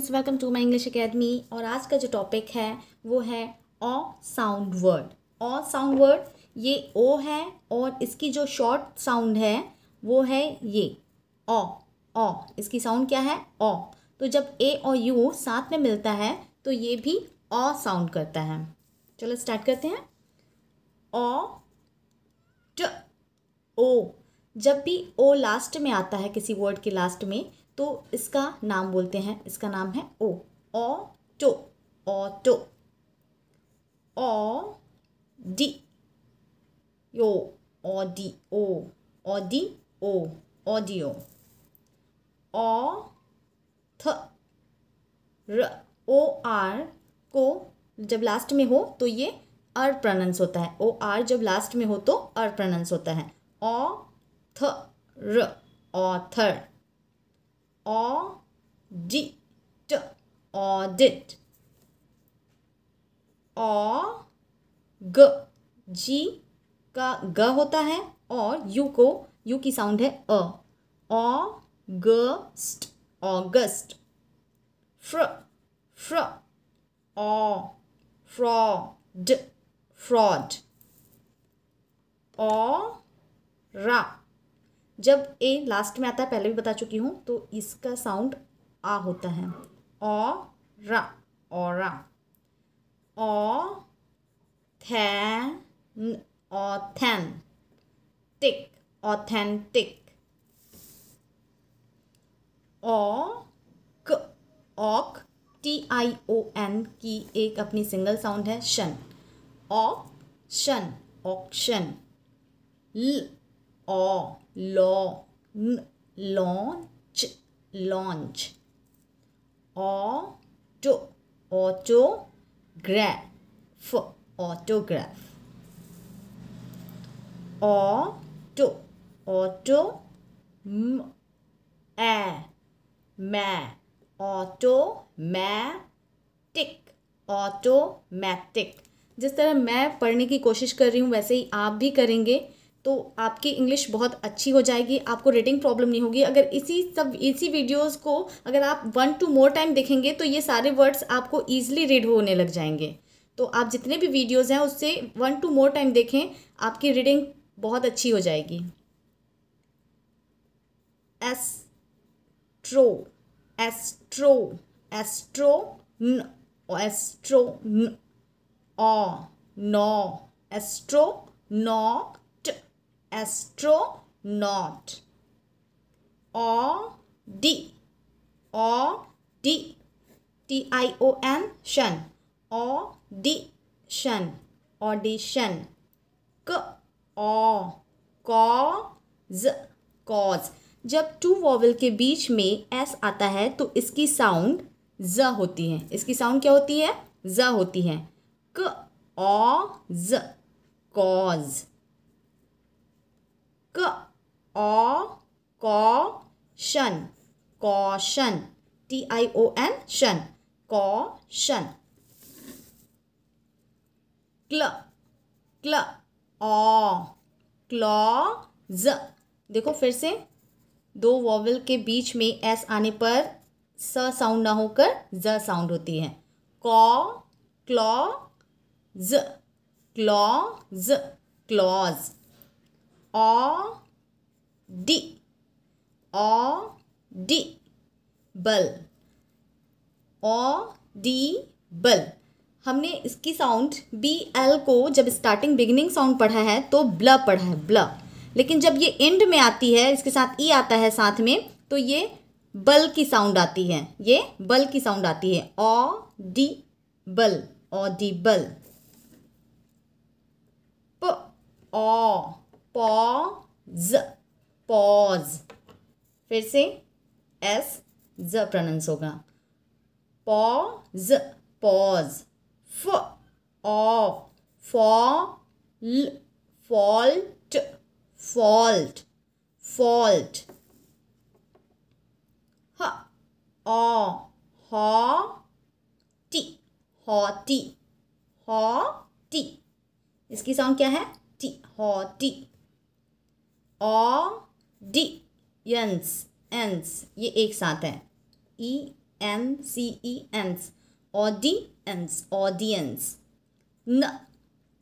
friends welcome to my English academy और आज का जो टॉपिक है वो है O sound word O sound word ये ओ है और इसकी जो शॉर्ट साउंड है वो है ये ओ ओ इसकी साउंड क्या है ओ तो जब ए और यू साथ में मिलता है तो ये भी ओ साउंड करता है चलो स्टार्ट करते हैं ओ ट ओ जब भी ओ लास्ट में आता है किसी वर्ड के लास्ट में तो इसका नाम बोलते हैं इसका नाम है ओ ओ टो ओ डी यो डी ओ ओ डी ओ ऑडियो ओ थ र ओ आर को जब लास्ट में हो तो ये अर प्रनंस होता है ओ आर जब लास्ट में हो तो अर प्रनंस होता है ओ थ र ऑथर audit audit और g g का ग होता है और यू को यू की साउंड है अ ऑगस्ट ऑगस्ट फ्र फ्र ओ फ्रॉड फ्रॉड ओ रा जब ए लास्ट में आता है पहले भी बता चुकी हूँ तो इसका साउंड आ होता है ओ रा और ओ थैन ऑथेंटिक ऑथेंटिक ऑक ऑक टी आई ओ एन की एक अपनी सिंगल साउंड है शन ऑक शन ऑक्शन ल ऑ law launch launch auto autograph autograph auto auto ए मै ऑटो मै टिक ऑटोमैटिक जिस तरह मैं पढ़ने की कोशिश कर रही हूँ वैसे ही आप भी करेंगे तो आपकी इंग्लिश बहुत अच्छी हो जाएगी आपको रीडिंग प्रॉब्लम नहीं होगी अगर इसी सब इसी वीडियोस को अगर आप वन टू मोर टाइम देखेंगे तो ये सारे वर्ड्स आपको ईजिली रीड होने लग जाएंगे तो आप जितने भी वीडियोस हैं उससे वन टू मोर टाइम देखें आपकी रीडिंग बहुत अच्छी हो जाएगी एस्ट्रो एस्ट्रो एस्ट्रो न एस्ट्रो न ओ नो एस्ट्रो नो astronaut o d o d t i o n शन audition audition क ओ कॉज कॉज जब टू वॉवल के बीच में एस आता है तो इसकी साउंड ज होती है इसकी साउंड क्या होती है ज होती है क ओ ज कॉज शन कौ शन टी आई ओ एन शन caution क्ल क्ल ओ क्लॉज देखो फिर से दो वॉवल के बीच में एस आने पर स साउंड ना होकर ज साउंड होती है कॉ क्लॉ ज क्लॉज क्लॉज ओ डी ओ डी बल ओ डी बल हमने इसकी साउंड बी एल को जब स्टार्टिंग बिगिनिंग साउंड पढ़ा है तो ब्ल पढ़ा है ब्ल लेकिन जब ये एंड में आती है इसके साथ ई e आता है साथ में तो ये बल की साउंड आती है ये बल की साउंड आती है ओ डी बल ओ डी बल प ओ फिर से एस ज प्रोनाउंस होगा पॉज पॉज फ ऑफ फॉल फॉल्ट फॉल्ट फॉल्ट ह ऑ हॉ टी हॉटी हॉटी इसकी साउंड क्या है टी हॉटी ऑ डी यंस एंस ये एक साथ है ई एम सी ई एंस ऑडी एंस ऑडियंस न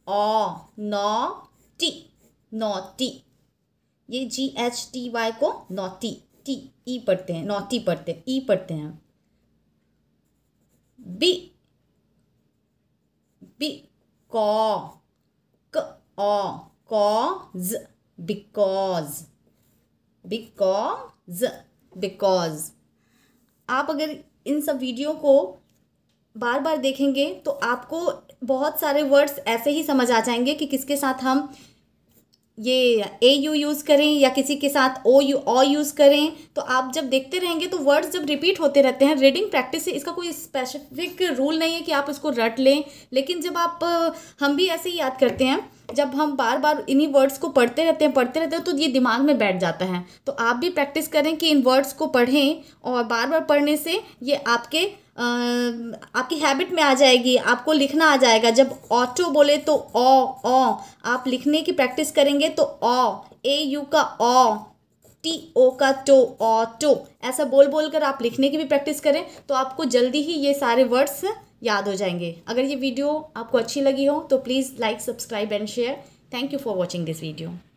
ओ नो टी ये जी एच टी वाई को नौटी टी ई पढ़ते हैं नौटी पढ़ते हैं ई e पढ़ते हैं बी बी कॉ क ओ कॉज बिकॉज बिकॉज ज बिकॉज आप अगर इन सब वीडियो को बार बार देखेंगे तो आपको बहुत सारे वर्ड्स ऐसे ही समझ आ जाएंगे कि किसके साथ हम ये ए यू यूज़ करें या किसी के साथ ओ यू ओ यूज़ करें तो आप जब देखते रहेंगे तो वर्ड्स जब रिपीट होते रहते हैं रीडिंग प्रैक्टिस से इसका कोई स्पेसिफिक रूल नहीं है कि आप इसको रट लें लेकिन जब आप हम भी ऐसे ही याद करते हैं जब हम बार बार इन्हीं वर्ड्स को पढ़ते रहते हैं पढ़ते रहते हैं तो ये दिमाग में बैठ जाता है तो आप भी प्रैक्टिस करें कि इन वर्ड्स को पढ़ें और बार बार पढ़ने से ये आपके आपकी हैबिट में आ जाएगी आपको लिखना आ जाएगा जब ऑटो बोले तो ओ ओ आप लिखने की प्रैक्टिस करेंगे तो ओ ए यू का ओ टी ओ का टो ओ टो ऐसा बोल बोल कर आप लिखने की भी प्रैक्टिस करें तो आपको जल्दी ही ये सारे वर्ड्स याद हो जाएंगे अगर ये वीडियो आपको अच्छी लगी हो तो please like subscribe and share thank you for watching this video